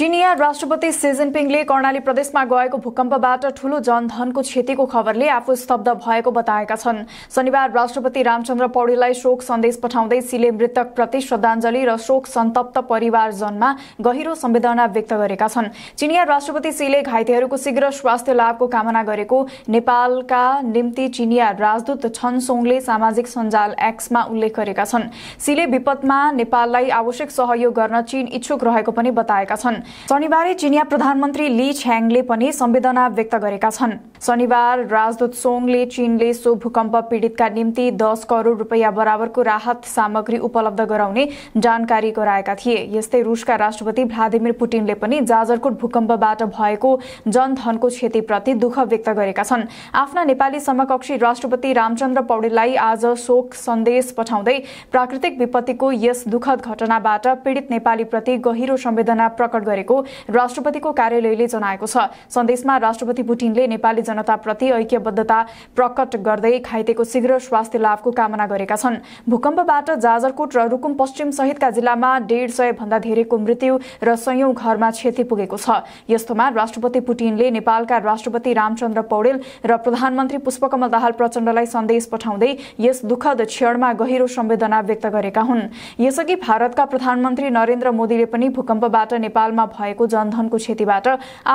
चिनिया राष्ट्रपति जिनपिङले कर्णाली प्रदेशमा गएको भूकम्पबाट ठूलो जनधनको क्षतिको खबरले आफू स्तब्ध भएको बताएका छन् शनिबार राष्ट्रपति रामचन्द्र पौडेललाई शोक सन्देश पठाउँदै सीले मृतकप्रति श्रद्धाञ्जली र शोक सन्तप्त परिवारजनमा गहिरो संवेदना व्यक्त गरेका छन् चिनिया राष्ट्रपति सीले घाइतेहरूको शीघ्र स्वास्थ्य लाभको कामना गरेको नेपालका निम्ति चिनिया राजदूत छन सोङले सामाजिक सञ्जाल एक्समा उल्लेख गरेका छन् सीले विपदमा नेपाललाई आवश्यक सहयोग गर्न चीन इच्छुक रहेको पनि बताएका छन् शनिबारै चिनिया प्रधानमन्त्री ली छ्याङले पनि सम्वेदना व्यक्त गरेका छन् शनिबार राजदूत सोङले चीनले सो भूकम्प पीडितका निम्ति दस करोड रूपियाँ बराबरको राहत सामग्री उपलब्ध गराउने जानकारी गराएका थिए यस्तै रूसका राष्ट्रपति भ्लादिमिर पुटिनले पनि जाजरकोट भूकम्पबाट भएको जनधनको क्षतिप्रति दुःख व्यक्त गरेका छन् आफ्ना नेपाली समकक्षी राष्ट्रपति रामचन्द्र पौडेललाई आज शोक सन्देश पठाउँदै प्राकृतिक विपत्तिको यस दुःखद घटनाबाट पीडित नेपालीप्रति गहिरो संवेदना प्रकट गरेको राष्ट्रपतिको कार्यालयले जनाएको छ सन्देशमा राष्ट्रपति पुटिनले नेपाली जनताप्रति ऐक्यबद्धता प्रकट गर्दै घाइतेको शीघ्र स्वास्थ्य लाभको कामना गरेका छन् भूकम्पबाट जाजरकोट र रुकुम पश्चिम सहितका जिल्लामा डेढ सय भन्दा धेरैको मृत्यु र सयौं घरमा क्षति पुगेको छ यस्तोमा राष्ट्रपति पुटिनले नेपालका राष्ट्रपति रामचन्द्र पौडेल र प्रधानमन्त्री पुष्पकमल दाहाल प्रचण्डलाई सन्देश पठाउँदै यस दुःखद क्षणमा गहिरो संवेदना व्यक्त गरेका हुन् यसअघि भारतका प्रधानमन्त्री नरेन्द्र मोदीले पनि भूकम्पबाट नेपालमा भएको जनधनको क्षतिबाट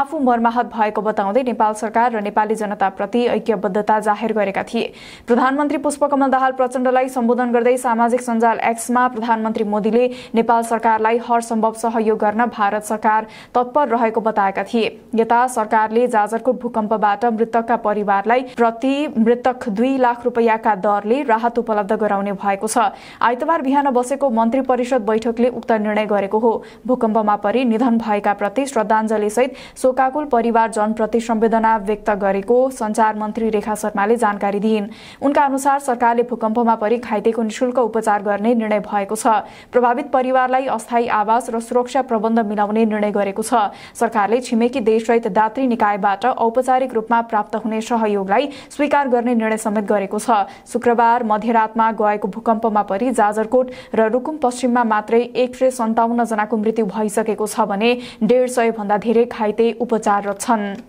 आफू मर्माहत भएको बताउँदै नेपाल सरकार र नेपाल नेपाली जनताप्रति ऐक्यबद्धता जाहेर गरेका थिए प्रधानमन्त्री पुष्पकमल दाहाल प्रचण्डलाई सम्बोधन गर्दै सामाजिक सञ्जाल एक्समा प्रधानमन्त्री मोदीले नेपाल सरकारलाई हर सम्भव सहयोग गर्न भारत सरकार तत्पर रहेको बताएका थिए यता सरकारले जाजरको भूकम्पबाट मृतकका परिवारलाई प्रति मृतक दुई लाख रुपियाँका दरले राहत उपलब्ध गराउने भएको छ आइतबार बिहान बसेको मन्त्री परिषद बैठकले उक्त निर्णय गरेको हो भूकम्पमा परि निधन भएका प्रति सहित शोकाकुल परिवारजनप्रति संवेदना व्यक्त गरे गरेको सञ्चार मन्त्री रेखा शर्माले जानकारी दिइन् उनका अनुसार सरकारले भूकम्पमा परि घाइतेको निशुल्क उपचार गर्ने निर्णय भएको छ प्रभावित परिवारलाई अस्थायी आवास र सुरक्षा प्रबन्ध मिलाउने निर्णय गरेको छ सरकारले छिमेकी देशरहित दात्री निकायबाट औपचारिक रूपमा प्राप्त हुने सहयोगलाई स्वीकार गर्ने निर्णय समेत गरेको छ शुक्रबार मध्यरातमा गएको भूकम्पमा परि जाजरकोट र रुकुम पश्चिममा मात्रै एक सय सन्ताउन्न जनाको मृत्यु भइसकेको छ भने डेढ सय भन्दा धेरै घाइते उपचाररत छन्